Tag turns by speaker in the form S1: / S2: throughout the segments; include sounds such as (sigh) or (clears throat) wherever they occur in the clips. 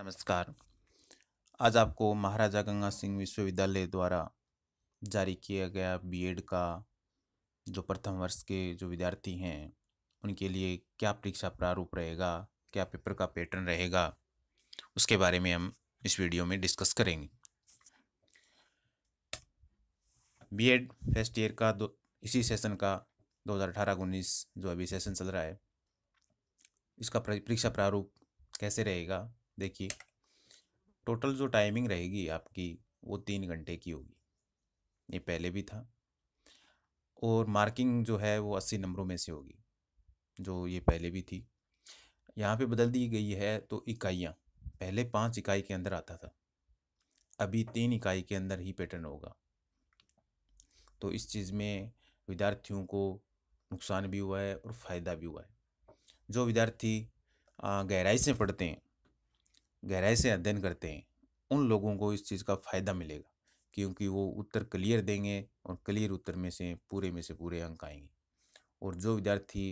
S1: नमस्कार आज आपको महाराजा गंगा सिंह विश्वविद्यालय द्वारा जारी किया गया बीएड का जो प्रथम वर्ष के जो विद्यार्थी हैं उनके लिए क्या परीक्षा प्रारूप रहेगा क्या पेपर का पैटर्न रहेगा उसके बारे में हम इस वीडियो में डिस्कस करेंगे बीएड फर्स्ट ईयर का दो इसी सेशन का 2018 उन्नीस जो अभी सेशन चल रहा है इसका परीक्षा प्रारूप कैसे रहेगा देखिए टोटल जो टाइमिंग रहेगी आपकी वो तीन घंटे की होगी ये पहले भी था और मार्किंग जो है वो अस्सी नंबरों में से होगी जो ये पहले भी थी यहाँ पे बदल दी गई है तो इकाइयाँ पहले पाँच इकाई के अंदर आता था अभी तीन इकाई के अंदर ही पैटर्न होगा तो इस चीज़ में विद्यार्थियों को नुकसान भी हुआ है और फ़ायदा भी हुआ है जो विद्यार्थी गहराई से पढ़ते हैं गहराई से अध्ययन करते हैं उन लोगों को इस चीज़ का फ़ायदा मिलेगा क्योंकि वो उत्तर क्लियर देंगे और क्लियर उत्तर में से पूरे में से पूरे अंक आएंगे और जो विद्यार्थी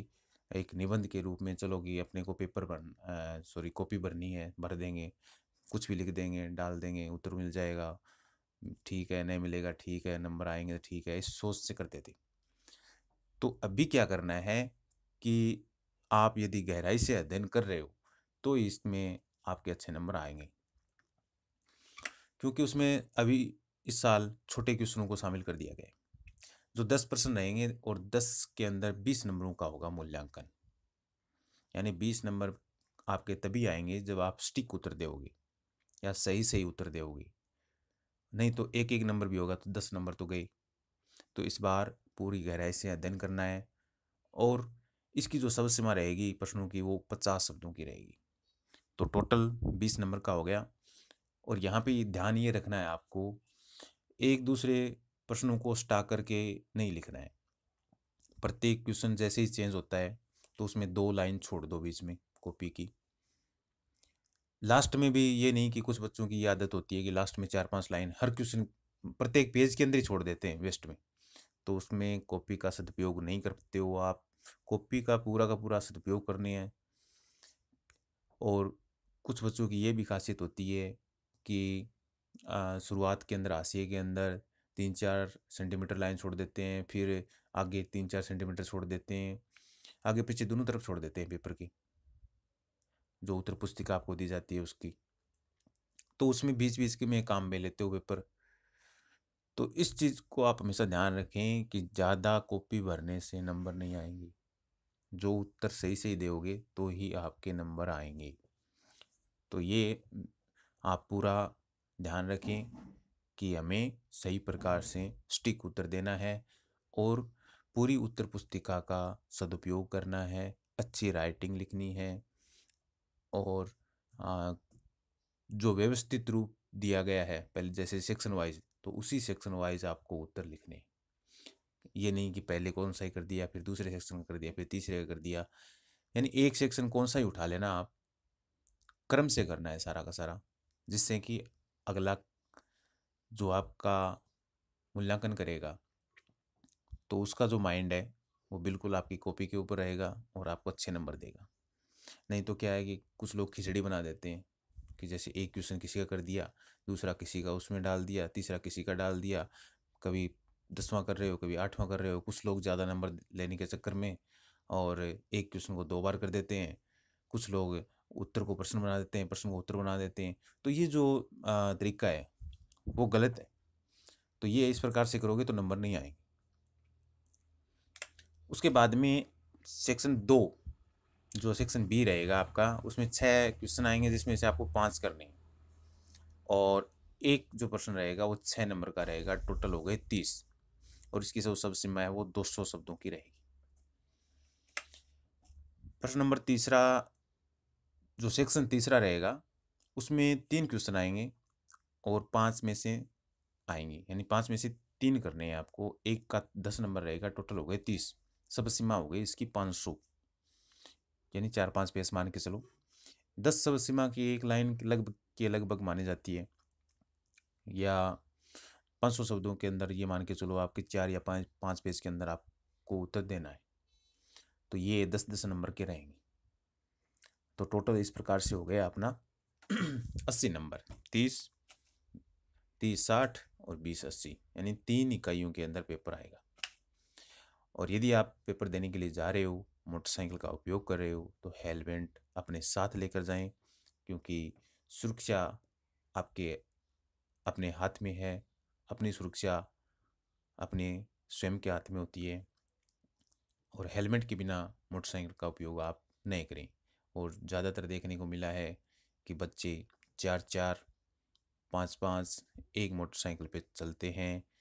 S1: एक निबंध के रूप में चलो कि अपने को पेपर भर सॉरी कॉपी भरनी है भर देंगे कुछ भी लिख देंगे डाल देंगे उत्तर मिल जाएगा ठीक है नहीं मिलेगा ठीक है नंबर आएंगे तो ठीक है इस सोच से करते थे तो अभी क्या करना है कि आप यदि गहराई से अध्ययन कर रहे हो तो इसमें आपके अच्छे नंबर आएंगे क्योंकि उसमें अभी इस साल छोटे क्वेश्चनों को शामिल कर दिया गया जो दस परसेंट रहेंगे और दस के अंदर बीस नंबरों का होगा मूल्यांकन यानी बीस नंबर आपके तभी आएंगे जब आप स्टिक उत्तर दोगे या सही सही उत्तर दोगे नहीं तो एक एक नंबर भी होगा तो दस नंबर तो गए तो इस बार पूरी गहराई से अध्ययन करना है और इसकी जो सबसीमा रहेगी प्रश्नों की वो पचास शब्दों की रहेगी तो टोटल बीस नंबर का हो गया और यहाँ पे ध्यान ये रखना है आपको एक दूसरे प्रश्नों को स्टा करके नहीं लिखना है प्रत्येक क्वेश्चन जैसे ही चेंज होता है तो उसमें दो लाइन छोड़ दो बीच में कॉपी की लास्ट में भी ये नहीं कि कुछ बच्चों की आदत होती है कि लास्ट में चार पांच लाइन हर क्वेश्चन प्रत्येक पेज के अंदर ही छोड़ देते हैं वेस्ट में तो उसमें कॉपी का सदुपयोग नहीं करते हो आप कॉपी का पूरा का पूरा सदुपयोग करने हैं और कुछ बच्चों की ये भी खासियत होती है कि शुरुआत के अंदर आशिए के अंदर तीन चार सेंटीमीटर लाइन छोड़ देते हैं फिर आगे तीन चार सेंटीमीटर छोड़ देते हैं आगे पीछे दोनों तरफ छोड़ देते हैं पेपर की जो उत्तर पुस्तिका आपको दी जाती है उसकी तो उसमें बीच बीच के में काम में लेते हो पेपर तो इस चीज़ को आप हमेशा ध्यान रखें कि ज़्यादा कॉपी भरने से नंबर नहीं आएंगे जो उत्तर सही सही दोगे तो ही आपके नंबर आएंगे तो ये आप पूरा ध्यान रखें कि हमें सही प्रकार से स्टिक उत्तर देना है और पूरी उत्तर पुस्तिका का सदुपयोग करना है अच्छी राइटिंग लिखनी है और जो व्यवस्थित रूप दिया गया है पहले जैसे सेक्शन वाइज तो उसी सेक्शन वाइज आपको उत्तर लिखने ये नहीं कि पहले कौन सा ही कर दिया फिर दूसरे सेक्शन कर दिया फिर तीसरे कर दिया यानी एक सेक्शन कौन सा ही उठा लेना आप क्रम से करना है सारा का सारा जिससे कि अगला जो आपका मूल्यांकन करेगा तो उसका जो माइंड है वो बिल्कुल आपकी कॉपी के ऊपर रहेगा और आपको अच्छे नंबर देगा नहीं तो क्या है कि कुछ लोग खिचड़ी बना देते हैं कि जैसे एक क्वेश्चन किसी का कर दिया दूसरा किसी का उसमें डाल दिया तीसरा किसी का डाल दिया कभी दसवां कर रहे हो कभी आठवां कर रहे हो कुछ लोग ज़्यादा नंबर लेने के चक्कर में और एक क्वेश्चन को दो बार कर देते हैं कुछ लोग उत्तर को प्रश्न बना देते हैं प्रश्न को उत्तर बना देते हैं तो ये जो तरीका है वो गलत है तो ये इस प्रकार से करोगे तो नंबर नहीं आएंगे उसके बाद में सेक्शन दो जो सेक्शन बी रहेगा आपका उसमें छः क्वेश्चन आएंगे जिसमें से आपको पाँच करने हैं और एक जो प्रश्न रहेगा वो छः नंबर का रहेगा टोटल हो गए तीस और इसकी जो सब सीमा है वो दो सौ शब्दों की रहेगी प्रश्न नंबर तीसरा जो सेक्शन तीसरा रहेगा उसमें तीन क्वेश्चन आएंगे और पाँच में से आएंगे यानी पाँच में से तीन करने हैं आपको एक का दस नंबर रहेगा टोटल हो गए तीस सब सीमा हो गई इसकी पाँच सौ यानी चार पाँच पेज मान के चलो दस सब सीमा की एक लाइन लगभग के लगभग मानी जाती है या पाँच सौ शब्दों के अंदर ये मान के चलो आपके चार या पाँच पाँच पेज के अंदर आपको उत्तर देना है तो ये दस दस नंबर के रहेंगे तो टोटल इस प्रकार से हो गया अपना (clears throat) अस्सी नंबर तीस तीस साठ और बीस अस्सी यानी तीन इकाइयों के अंदर पेपर आएगा और यदि आप पेपर देने के लिए जा रहे हो मोटरसाइकिल का उपयोग कर रहे हो तो हेलमेट अपने साथ लेकर जाएं क्योंकि सुरक्षा आपके अपने हाथ में है अपनी सुरक्षा अपने स्वयं के हाथ में होती है और हेलमेट के बिना मोटरसाइकिल का उपयोग आप नहीं करें और ज़्यादातर देखने को मिला है कि बच्चे चार चार पाँच पाँच एक मोटरसाइकिल पर चलते हैं